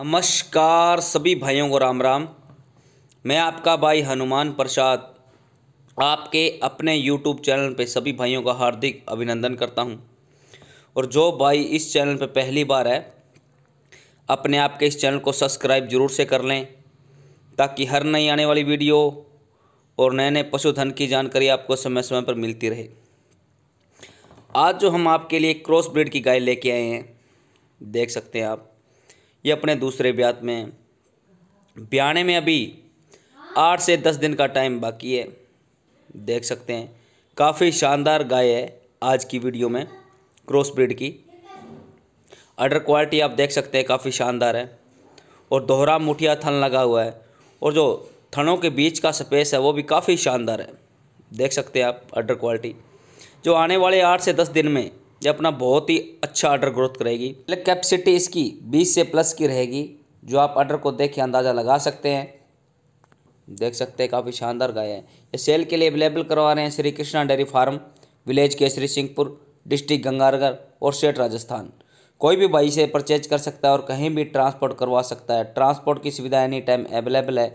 नमस्कार सभी भाइयों को राम राम मैं आपका भाई हनुमान प्रसाद आपके अपने यूट्यूब चैनल पे सभी भाइयों का हार्दिक अभिनंदन करता हूँ और जो भाई इस चैनल पे पहली बार है अपने आप के इस चैनल को सब्सक्राइब जरूर से कर लें ताकि हर नई आने वाली वीडियो और नए नए पशुधन की जानकारी आपको समय समय पर मिलती रहे आज जो हम आपके लिए क्रॉस ब्रिड की गाय लेके आए हैं देख सकते हैं आप ये अपने दूसरे ब्यात में ब्याने में अभी आठ से दस दिन का टाइम बाकी है देख सकते हैं काफ़ी शानदार गाय है आज की वीडियो में क्रॉस ब्रिड की अडर क्वालिटी आप देख सकते हैं काफ़ी शानदार है और दोहरा मुठिया थन लगा हुआ है और जो थनों के बीच का स्पेस है वो भी काफ़ी शानदार है देख सकते हैं आप अडर क्वालिटी जो आने वाले आठ से दस दिन में ये अपना बहुत ही अच्छा आर्डर ग्रोथ करेगी मतलब कैपेसिटी इसकी 20 से प्लस की रहेगी जो आप ऑर्डर को देख के अंदाज़ा लगा सकते हैं देख सकते हैं काफ़ी शानदार गाय है ये सेल के लिए अवेलेबल करवा रहे हैं Shri Krishna dairy farm village Kesari Singhpur district Ganganagar और स्टेट राजस्थान कोई भी भाई से परचेज कर सकता है और कहीं भी ट्रांसपोर्ट करवा सकता है ट्रांसपोर्ट की सुविधा एनी टाइम अवेलेबल है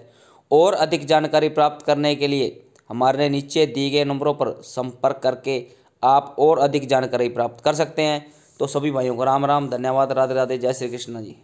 और अधिक जानकारी प्राप्त करने के लिए हमारे नीचे दिए गए नंबरों पर संपर्क करके आप और अधिक जानकारी प्राप्त कर सकते हैं तो सभी भाइयों को राम राम धन्यवाद राधे राधे जय श्री कृष्ण जी